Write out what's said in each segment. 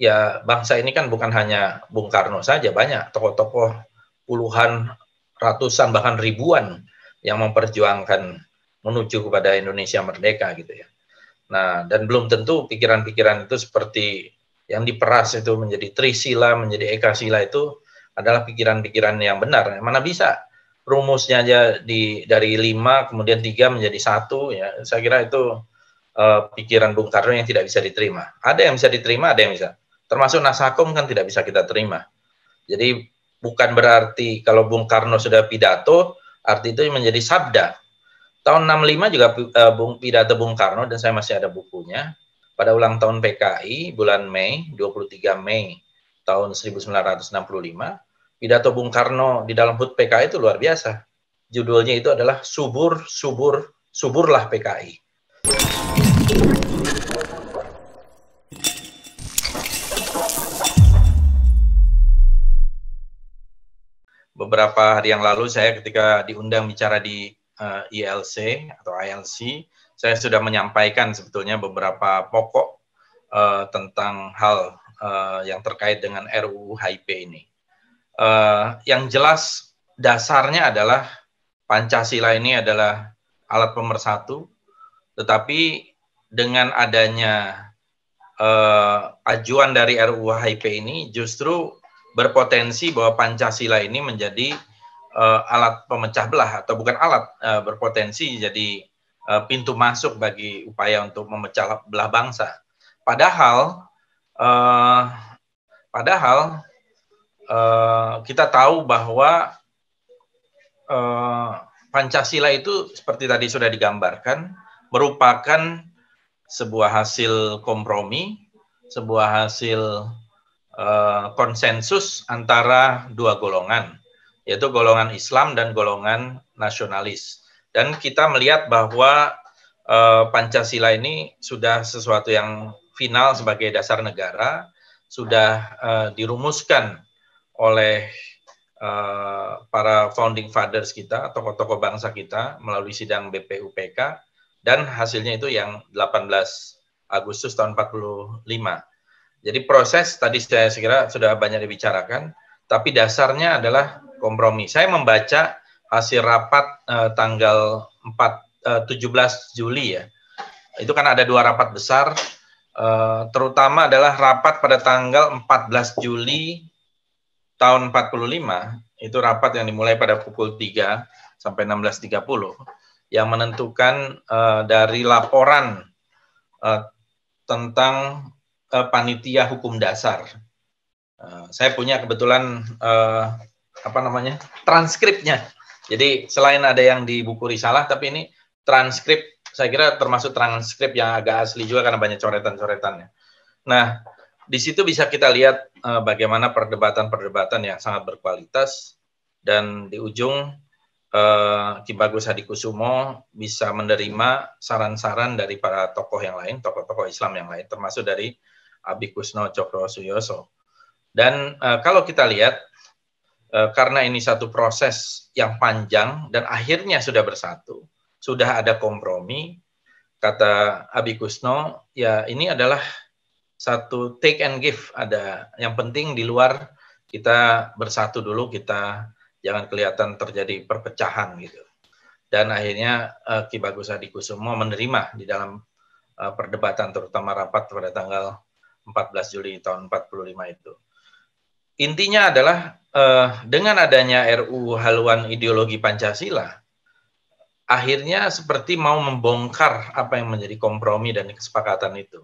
ya bangsa ini kan bukan hanya Bung Karno saja, banyak tokoh-tokoh puluhan, ratusan bahkan ribuan yang memperjuangkan menuju kepada Indonesia merdeka gitu ya. Nah, dan belum tentu pikiran-pikiran itu seperti yang diperas itu menjadi trisila, menjadi Eka Sila itu adalah pikiran-pikiran yang benar. Mana bisa rumusnya aja di dari lima kemudian tiga menjadi satu ya. Saya kira itu uh, pikiran Bung Karno yang tidak bisa diterima. Ada yang bisa diterima, ada yang bisa termasuk nasakom kan tidak bisa kita terima. Jadi bukan berarti kalau Bung Karno sudah pidato, arti itu menjadi sabda. Tahun 65 juga uh, Bung pidato Bung Karno dan saya masih ada bukunya pada ulang tahun PKI bulan Mei 23 Mei tahun 1965 pidato Bung Karno di dalam HUT PKI itu luar biasa. Judulnya itu adalah subur subur suburlah PKI. beberapa hari yang lalu saya ketika diundang bicara di uh, eh, ILC atau ILC, saya sudah menyampaikan sebetulnya beberapa pokok uh, tentang hal uh, yang terkait dengan RUU HIP ini. Uh, yang jelas dasarnya adalah Pancasila ini adalah alat pemersatu, tetapi dengan adanya uh, ajuan dari RUU HIP ini justru berpotensi bahwa Pancasila ini menjadi uh, alat pemecah belah atau bukan alat uh, berpotensi jadi uh, pintu masuk bagi upaya untuk memecah belah bangsa. Padahal uh, padahal uh, kita tahu bahwa uh, Pancasila itu seperti tadi sudah digambarkan merupakan sebuah hasil kompromi, sebuah hasil Eh, konsensus antara dua golongan, yaitu golongan Islam dan golongan nasionalis. Dan kita melihat bahwa eh, Pancasila ini sudah sesuatu yang final sebagai dasar negara, sudah eh, dirumuskan oleh para founding fathers kita, tokoh-tokoh bangsa kita melalui sidang BPUPK dan hasilnya itu yang 18 Agustus tahun 45 jadi proses tadi saya kira sudah banyak dibicarakan, tapi dasarnya adalah kompromi. Saya membaca hasil rapat eh, tanggal 4 eh, 17 Juli ya. Itu kan ada dua rapat besar, eh, terutama adalah rapat pada tanggal 14 Juli tahun 45, itu rapat yang dimulai pada pukul 3 sampai 16.30 yang menentukan eh, dari laporan eh, tentang uh, panitia hukum dasar. Uh, saya punya kebetulan uh, apa namanya transkripnya. Jadi selain ada yang di buku risalah, tapi ini transkrip saya kira termasuk transkrip yang agak asli juga karena banyak coretan-coretannya. Nah, di situ bisa kita lihat uh, bagaimana perdebatan-perdebatan yang sangat berkualitas dan di ujung uh, Ki Bagus Hadikusumo bisa menerima saran-saran dari para tokoh yang lain, tokoh-tokoh Islam yang lain, termasuk dari Abi Kusno Cokro Suyoso. Dan uh, kalau kita lihat uh, karena ini satu proses yang panjang dan akhirnya sudah bersatu, sudah ada kompromi, kata Abi Kusno, ya ini adalah satu take and give ada yang penting di luar kita bersatu dulu kita jangan kelihatan terjadi perpecahan gitu dan akhirnya uh, eh, Ki Bagus Adi Kusumo menerima di dalam uh, perdebatan terutama rapat pada tanggal 14 Juli tahun 45 itu. Intinya adalah eh, dengan adanya RU haluan ideologi Pancasila, akhirnya seperti mau membongkar apa yang menjadi kompromi dan kesepakatan itu.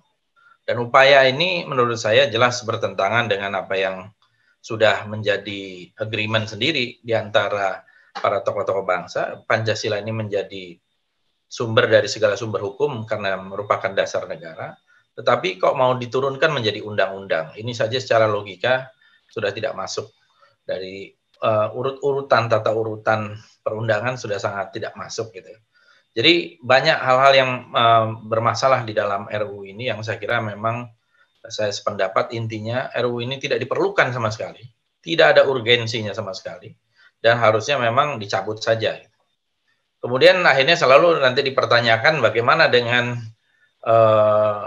Dan upaya ini menurut saya jelas bertentangan dengan apa yang sudah menjadi agreement sendiri di antara para tokoh-tokoh bangsa. Pancasila ini menjadi sumber dari segala sumber hukum karena merupakan dasar negara tetapi kok mau diturunkan menjadi undang-undang. Ini saja secara logika sudah tidak masuk dari uh, urut-urutan tata urutan perundangan sudah sangat tidak masuk gitu. Jadi banyak hal-hal yang uh, bermasalah di dalam RU ini yang saya kira memang saya sependapat intinya RU ini tidak diperlukan sama sekali, tidak ada urgensinya sama sekali dan harusnya memang dicabut saja. Kemudian akhirnya selalu nanti dipertanyakan bagaimana dengan eh,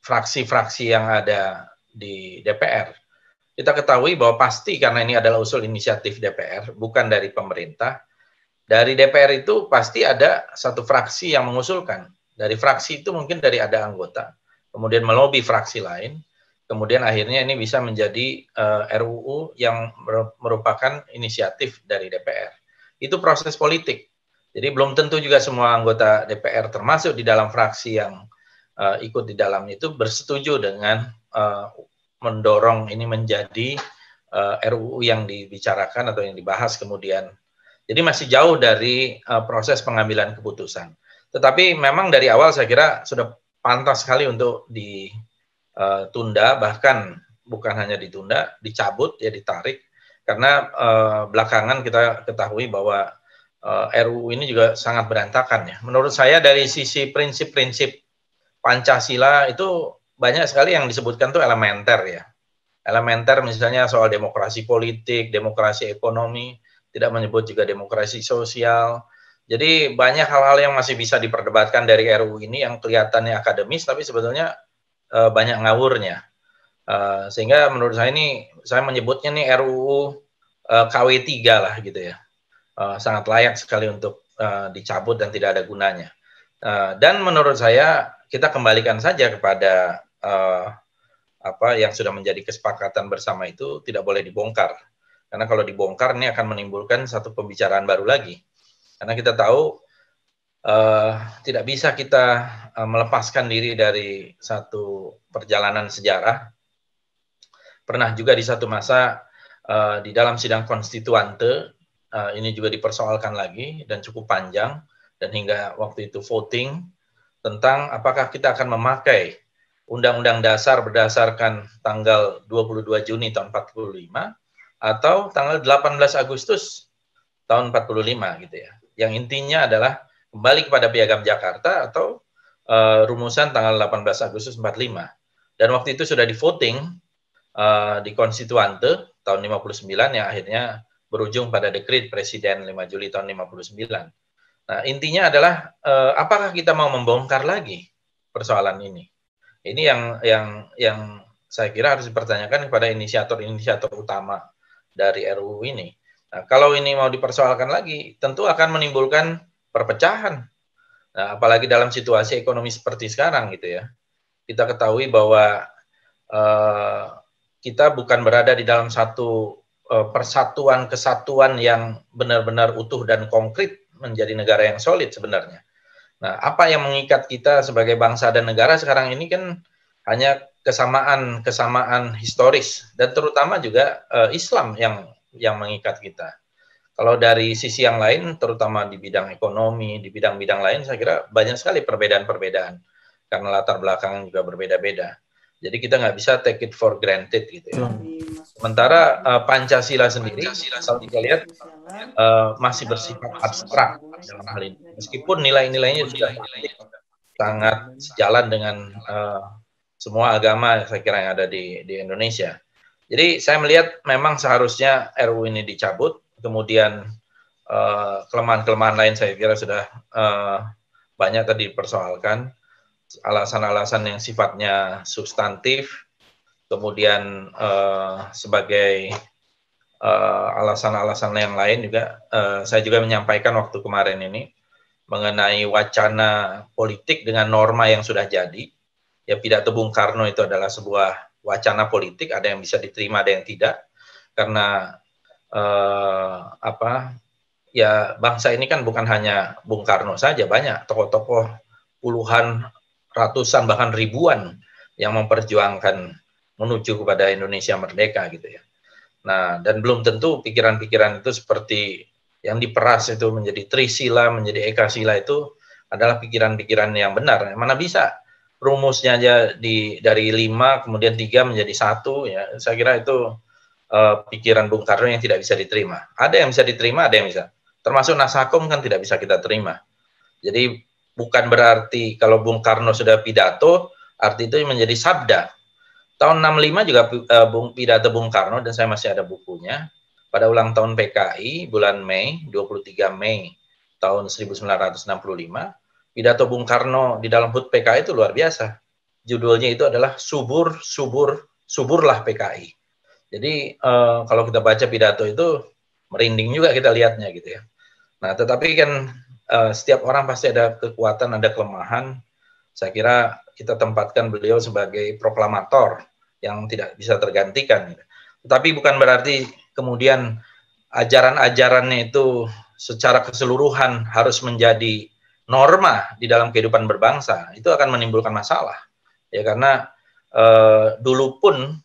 fraksi-fraksi yang ada di DPR. Kita ketahui bahwa pasti karena ini adalah usul inisiatif DPR, bukan dari pemerintah. Dari DPR itu pasti ada satu fraksi yang mengusulkan. Dari fraksi itu mungkin dari ada anggota, kemudian melobi fraksi lain, kemudian akhirnya ini bisa menjadi uh, eh, RUU yang merupakan inisiatif dari DPR. Itu proses politik. Jadi belum tentu juga semua anggota DPR termasuk di dalam fraksi yang uh, ikut di dalam itu bersetuju dengan uh, mendorong ini menjadi uh, eh, RUU yang dibicarakan atau yang dibahas kemudian. Jadi masih jauh dari uh, proses pengambilan keputusan. Tetapi memang dari awal saya kira sudah pantas sekali untuk ditunda bahkan bukan hanya ditunda, dicabut ya ditarik karena uh, belakangan kita ketahui bahwa uh, RUU ini juga sangat berantakan ya. Menurut saya dari sisi prinsip-prinsip Pancasila itu banyak sekali yang disebutkan tuh elementer ya. Elementer misalnya soal demokrasi politik, demokrasi ekonomi, tidak menyebut juga demokrasi sosial. Jadi banyak hal-hal yang masih bisa diperdebatkan dari RUU ini yang kelihatannya akademis tapi sebetulnya e, banyak ngawurnya. E, sehingga menurut saya ini saya menyebutnya nih RUU e, eh, KW3 lah gitu ya. E, sangat layak sekali untuk e, dicabut dan tidak ada gunanya. E, dan menurut saya kita kembalikan saja kepada uh, apa yang sudah menjadi kesepakatan bersama itu tidak boleh dibongkar. Karena kalau dibongkar ini akan menimbulkan satu pembicaraan baru lagi. Karena kita tahu uh, tidak bisa kita uh, melepaskan diri dari satu perjalanan sejarah. Pernah juga di satu masa uh, di dalam sidang konstituante uh, ini juga dipersoalkan lagi dan cukup panjang dan hingga waktu itu voting tentang apakah kita akan memakai Undang-Undang Dasar berdasarkan tanggal 22 Juni tahun 45 atau tanggal 18 Agustus tahun 45 gitu ya. Yang intinya adalah kembali kepada Piagam Jakarta atau uh, rumusan tanggal 18 Agustus 45. Dan waktu itu sudah di voting uh, eh, di konstituante tahun 59 yang akhirnya berujung pada dekrit Presiden 5 Juli tahun 59. Nah, intinya adalah eh, apakah kita mau membongkar lagi persoalan ini? Ini yang yang yang saya kira harus dipertanyakan kepada inisiator-inisiator utama dari RUU ini. Nah, kalau ini mau dipersoalkan lagi, tentu akan menimbulkan perpecahan. Nah, apalagi dalam situasi ekonomi seperti sekarang gitu ya. Kita ketahui bahwa eh, kita bukan berada di dalam satu eh, persatuan kesatuan yang benar-benar utuh dan konkret menjadi negara yang solid sebenarnya. Nah, apa yang mengikat kita sebagai bangsa dan negara sekarang ini kan hanya kesamaan-kesamaan historis dan terutama juga uh, Islam yang yang mengikat kita. Kalau dari sisi yang lain, terutama di bidang ekonomi, di bidang-bidang lain, saya kira banyak sekali perbedaan-perbedaan karena latar belakang juga berbeda-beda. Jadi kita nggak bisa take it for granted gitu ya. Hmm Sementara uh, Pancasila sendiri, kalau kita lihat uh, eh, masih bersifat abstrak dalam hal ini. Meskipun nilai-nilainya sudah sangat sejalan dengan uh, semua agama saya kira yang ada di, di Indonesia. Jadi saya melihat memang seharusnya RU ini dicabut, kemudian kelemahan-kelemahan lain saya kira sudah uh, banyak tadi dipersoalkan alasan-alasan yang sifatnya substantif kemudian uh, sebagai eh, alasan-alasan uh, yang lain juga uh, saya juga menyampaikan waktu kemarin ini mengenai wacana politik dengan norma yang sudah jadi ya pidato Bung Karno itu adalah sebuah wacana politik ada yang bisa diterima ada yang tidak karena uh, apa ya bangsa ini kan bukan hanya Bung Karno saja banyak tokoh-tokoh puluhan ratusan bahkan ribuan yang memperjuangkan menuju kepada Indonesia merdeka gitu ya. Nah, dan belum tentu pikiran-pikiran itu seperti yang diperas itu menjadi trisila, menjadi ekasila itu adalah pikiran-pikiran yang benar. Mana bisa rumusnya aja di dari lima kemudian tiga menjadi satu ya. Saya kira itu uh, pikiran Bung Karno yang tidak bisa diterima. Ada yang bisa diterima, ada yang bisa. Termasuk Nasakom kan tidak bisa kita terima. Jadi bukan berarti kalau Bung Karno sudah pidato, arti itu menjadi sabda Tahun 65 juga uh, Bung Pidato Bung Karno dan saya masih ada bukunya. Pada ulang tahun PKI bulan Mei, 23 Mei tahun 1965, pidato Bung Karno di dalam HUT PKI itu luar biasa. Judulnya itu adalah subur subur suburlah PKI. Jadi uh, kalau kita baca pidato itu merinding juga kita lihatnya gitu ya. Nah, tetapi kan uh, setiap orang pasti ada kekuatan, ada kelemahan. Saya kira kita tempatkan beliau sebagai proklamator yang tidak bisa tergantikan. Tetapi bukan berarti kemudian ajaran-ajarannya itu secara keseluruhan harus menjadi norma di dalam kehidupan berbangsa. Itu akan menimbulkan masalah. Ya karena e, dulu pun golongan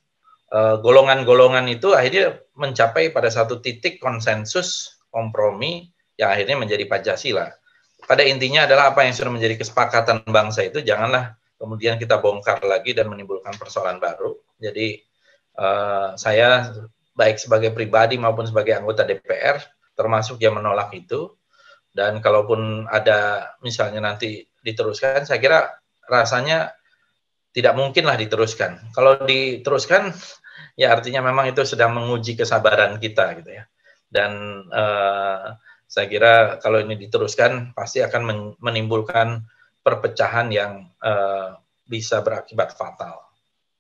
eh, golongan-golongan itu akhirnya mencapai pada satu titik konsensus kompromi yang akhirnya menjadi Pancasila. Pada intinya adalah apa yang sudah menjadi kesepakatan bangsa itu janganlah kemudian kita bongkar lagi dan menimbulkan persoalan baru, jadi uh, saya baik sebagai pribadi maupun sebagai anggota DPR termasuk yang menolak itu. Dan kalaupun ada misalnya nanti diteruskan, saya kira rasanya tidak mungkinlah diteruskan. Kalau diteruskan, ya artinya memang itu sedang menguji kesabaran kita gitu ya. Dan eh, saya kira kalau ini diteruskan pasti akan menimbulkan perpecahan yang eh, bisa berakibat fatal.